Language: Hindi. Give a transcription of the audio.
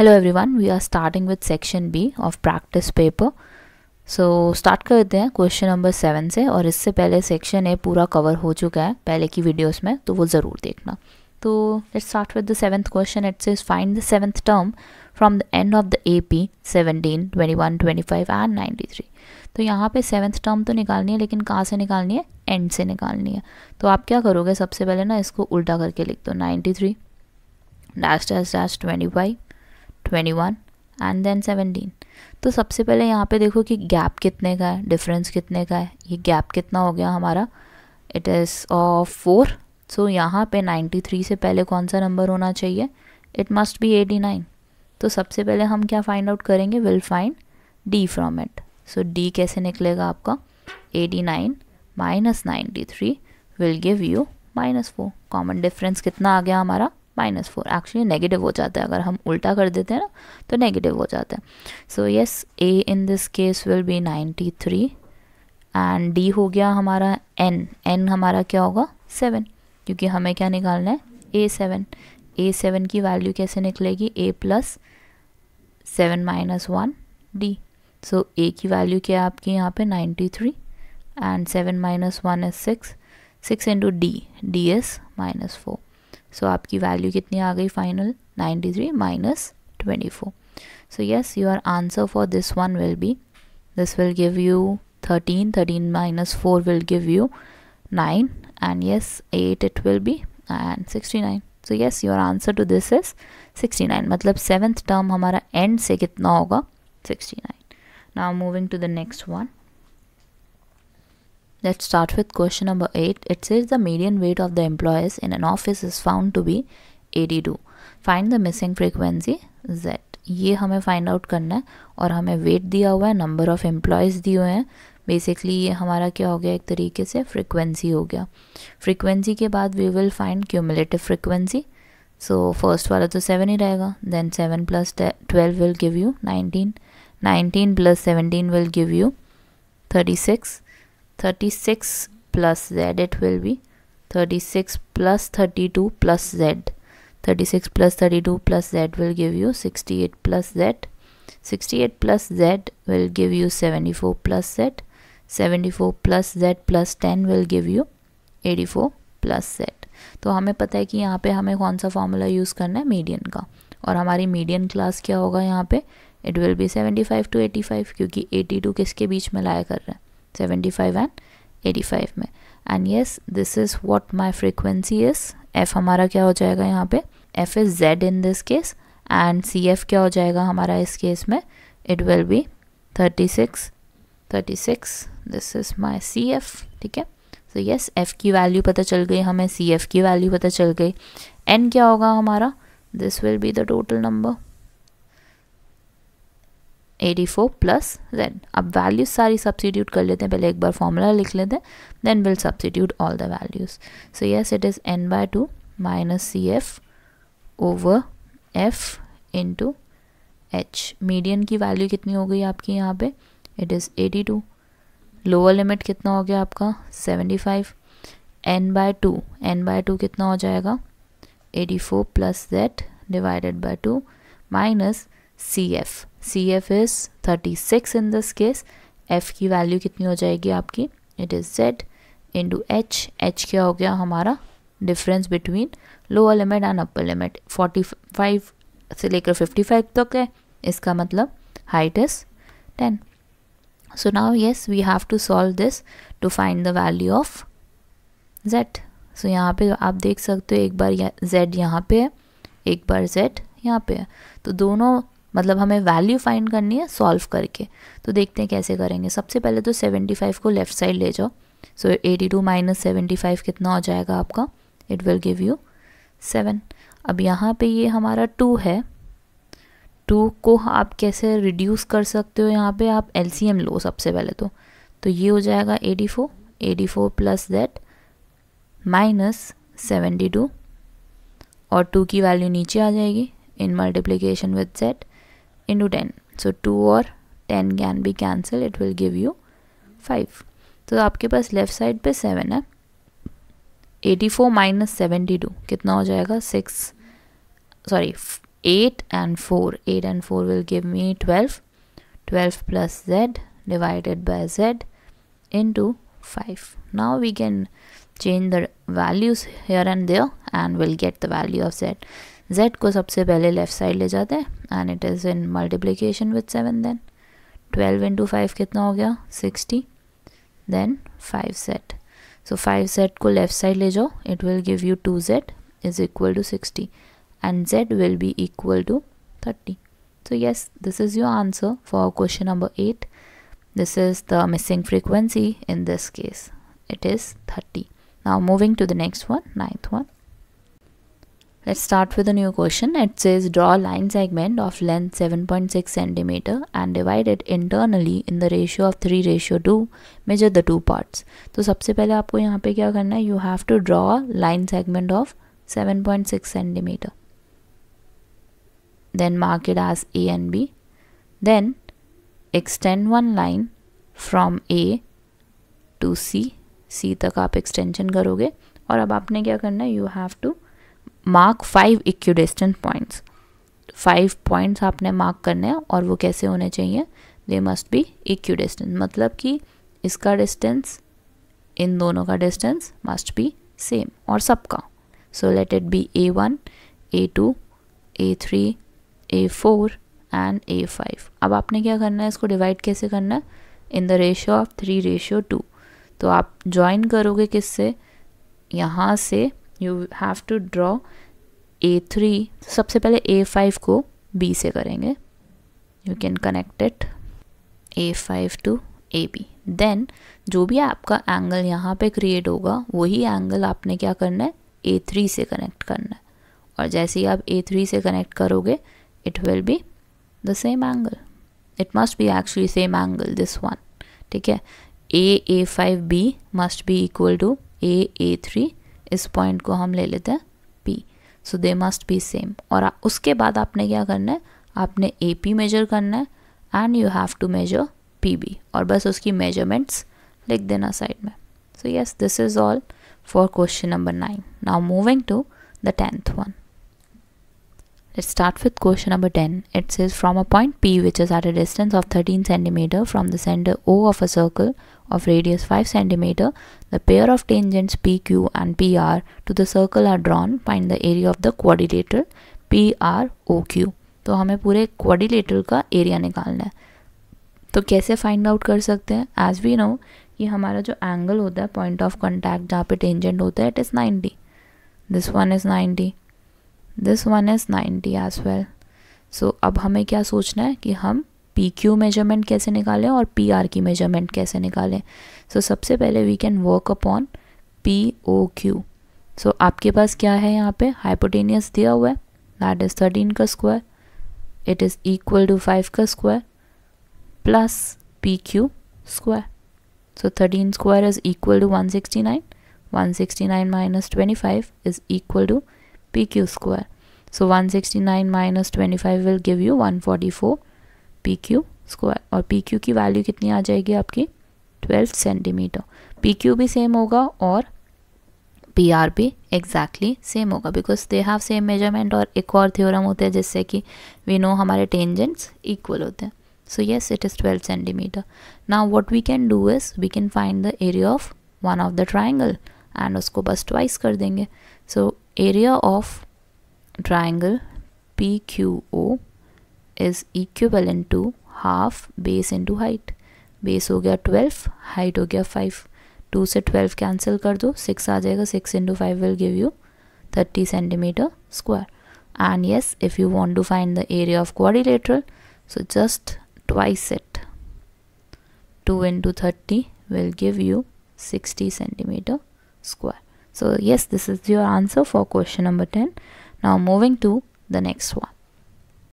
Hello everyone we are starting with section B of practice paper so start करते हैं क्वेश्चन नंबर सेवन से और इससे पहले सेक्शन ए पूरा कवर हो चुका है पहले की वीडियोस में तो वो ज़रूर देखना तो let's start with the seventh question it's is find the seventh term from the end of the A P seventeen twenty one twenty five and ninety three तो यहाँ पे सेवन्थ टर्म तो निकालनी है लेकिन कहाँ से निकालनी है एंड से निकालनी है तो आप क्या करोगे सबसे पहले ना इसको उल्टा करके लिख दो ninety three dash dash dash twenty five twenty one and then seventeen तो सबसे पहले यहाँ पे देखो कि गैप कितने का है डिफरेंस कितने का है ये गैप कितना हो गया हमारा it is of four so यहाँ पे थ्री से पहले कौन सा नंबर होना चाहिए it must be eighty nine तो सबसे पहले हम क्या फाइंड आउट करेंगे will find d from it so d कैसे निकलेगा आपका eighty nine minus ninety three will give you minus four common difference कितना आ गया हमारा माइनस फोर एक्चुअली नेगेटिव हो जाता है अगर हम उल्टा कर देते हैं ना तो नेगेटिव हो जाता है so yes a in this case will be ninety three and d हो गया हमारा एन एन हमारा क्या होगा सेवन क्योंकि हमें क्या निकालना है ए सेवन ए सेवन की वैल्यू कैसे निकलेगी a plus seven minus one d so a की वैल्यू क्या है आपकी यहाँ पे ninety three and seven minus one is six six into d d is minus four so आपकी वैल्यू कितनी आ गई final 93 three minus twenty so yes your answer for this one will be this will give you 13 13 minus four will give you 9 and yes 8 it will be and 69 so yes your answer to this is 69 मतलब सेवेंथ टर्म हमारा एंड से कितना होगा 69 now moving to the next one Let's start with question number 8. It says the median weight of the employees in an office is found to be 82. Find the missing frequency Z. ये हमें फाइंड आउट करना है और हमें वेट दिया हुआ है नंबर ऑफ़ एम्प्लॉयज़ दिए हुए हैं बेसिकली ये हमारा क्या हो गया एक तरीके से फ्रीक्वेंसी हो गया फ्रिक्वेंसी के बाद we will find cumulative frequency so first वाला तो सेवन ही रहेगा then seven plus twelve will give you nineteen nineteen plus seventeen will give you thirty six 36 plus z it will be 36 plus 32 plus z 36 plus 32 plus z will give you 68 plus z 68 plus z will give you 74 plus z 74 plus z plus 10 will give you 84 plus z तो हमें पता है कि यहाँ पे हमें कौन सा फॉर्मूला यूज़ करना है मीडियन का और हमारी मीडियन क्लास क्या होगा यहाँ पे इट विल बी 75 टू 85 क्योंकि 82 किसके बीच में लाया कर रहे हैं 75 एंड 85 में and yes this is what my frequency is f हमारा क्या हो जाएगा यहाँ पे f is z in this case and c f क्या हो जाएगा हमारा इस केस में it will be 36 36 this is my c f ठीक है सो यस एफ की वैल्यू पता चल गई हमें सी एफ की वैल्यू पता चल गई एन क्या होगा हमारा this will be the total number eighty four plus z अब वैल्यूज सारी सब्सिट्यूट कर लेते हैं पहले एक बार फॉर्मूला लिख लेते हैं then will substitute all the values so yes it is n by two minus c f over f into h median की वैल्यू कितनी हो गई आपकी यहाँ पे it is eighty two lower limit कितना हो गया आपका seventy five n by two n by two कितना हो जाएगा eighty four plus z divided by two minus c c f f is thirty six in this case f की वैल्यू कितनी हो जाएगी आपकी it is z into h h क्या हो गया हमारा difference between lower limit and upper limit forty five से लेकर फिफ्टी फाइव तक है इसका मतलब height is ten so now yes we have to solve this to find the value of z so यहाँ पे आप देख सकते हो एक बार जेड यहाँ पे है एक बार जेड यहाँ पे है तो दोनों मतलब हमें वैल्यू फाइंड करनी है सॉल्व करके तो देखते हैं कैसे करेंगे सबसे पहले तो 75 को लेफ़्ट साइड ले जाओ so eighty two minus seventy five कितना हो जाएगा आपका it will give you seven अब यहाँ पे ये हमारा टू है टू को आप कैसे रिड्यूस कर सकते हो यहाँ पे आप एल लो सबसे पहले तो तो ये हो जाएगा eighty 84 eighty plus that minus seventy two और टू की वैल्यू नीचे आ जाएगी in multiplication with set into 10 so 2 or 10 can be cancelled it will give you 5 So, आपके पास left side पे सेवन है 84 minus 72 minus seventy two Six, sorry, eight and four. Eight and four will give me twelve. Twelve plus Z divided by Z into 5 now we can change the values here and there and we'll get the value of z z को सबसे पहले लेफ़्ट साइड ले जाते हैं and it is in multiplication with seven then twelve into five कितना हो गया sixty then five set so five set को लेफ़्ट साइड ले जाओ it will give you two z is equal to sixty and z will be equal to thirty so yes this is your answer for question number eight this is the missing frequency in this case it is thirty now moving to the next one ninth one Let's start with a new question. It says draw line segment of length 7.6 cm and divide it internally in the ratio of 3 ratio 2. Measure the two parts. So, सबसे पहले आपको यहाँ पे क्या करना है you have to draw line segment of 7.6 cm. Then mark it as A and B. Then extend one line from A to C. C तक आप एक्सटेंशन करोगे और अब आपने क्या करना है you have to mark five equidistant points five points आपने मार्क करने हैं और वो कैसे होने चाहिए दे मस्ट बी इक्विडिस्टेंट मतलब कि इसका डिस्टेंस इन दोनों का डिस्टेंस मस्ट बी सेम और सबका so let it be A one A two A three A four and A five अब आपने क्या करना है इसको डिवाइड कैसे करना है in the ratio of three ratio two तो आप ज्वाइन करोगे किससे यहाँ से you have to draw A three सबसे पहले ए फाइव को बी से करेंगे you can connect it A five to A B then जो भी आपका एंगल यहाँ पे क्रिएट होगा वही एंगल आपने क्या करना है ए थ्री से कनेक्ट करना है और जैसे ही आप ए थ्री से कनेक्ट करोगे it will be the same angle it must be actually same angle this one ठीक है A A five B must be equal to A A three इस पॉइंट को हम ले लेते हैं P so they must be same और उसके बाद आपने क्या करना है आपने ए पी मेजर करना है and you have to measure P B और बस उसकी मेजरमेंट्स लिख देना साइड में so yes this is all for question number nine now moving to the tenth one Let's start with question number 10. It says from a point P which is at a distance of 13 cm from the center O of a circle of radius 5 cm, the pair of tangents PQ and PR to the circle are drawn. Find the area of the quadrilateral PROQ. तो हमें पूरे क्वाड्रिलेटरल का एरिया निकालना है तो कैसे फाइंड आउट कर सकते हैं एज वी नो कि हमारा जो एंगल होता है पॉइंट ऑफ कांटेक्ट जहाँ पे टेंजेंट होता है it is 90 this one is 90 this one is ninety as well so अब हमें क्या सोचना है कि हम पी क्यू मेजरमेंट कैसे निकालें और पी आर की मेजरमेंट कैसे निकालें सो so, सबसे पहले we can work upon P O Q so आपके पास क्या है यहाँ पे हाइपोटेनियस दिया हुआ है दैट इज़ थर्टीन का square it is equal to five का square plus P Q square so thirteen square is equal to one sixty nine one sixty nine minus twenty five is equal to P Q square so one sixty nine minus twenty five will give you one forty four P Q square और पी क्यू की वैल्यू कितनी आ जाएगी आपकी ट्वेल्व सेंटीमीटर पी क्यू भी सेम होगा और पी आर भी एग्जैक्टली सेम होगा because they have same measurement और एक और थ्योरम होते हैं जिससे कि वी नो हमारे टेंजेंट्स इक्वल होते हैं so yes it is twelve centimetre ना what we can do is we can find the area of one of the triangle and उसको बस ट्वाइस कर देंगे सो area of triangle PQO is equivalent to half base into height. Base ho 12, height ho 5. 2 se 12 cancel kar do, 6 aajayega, 6 into 5 will give you 30 centimeter square. And yes, if you want to find the area of quadrilateral, so just twice it. 2 into 30 will give you 60 centimeter square. So yes, this is your answer for question number 10. Now moving to the next one.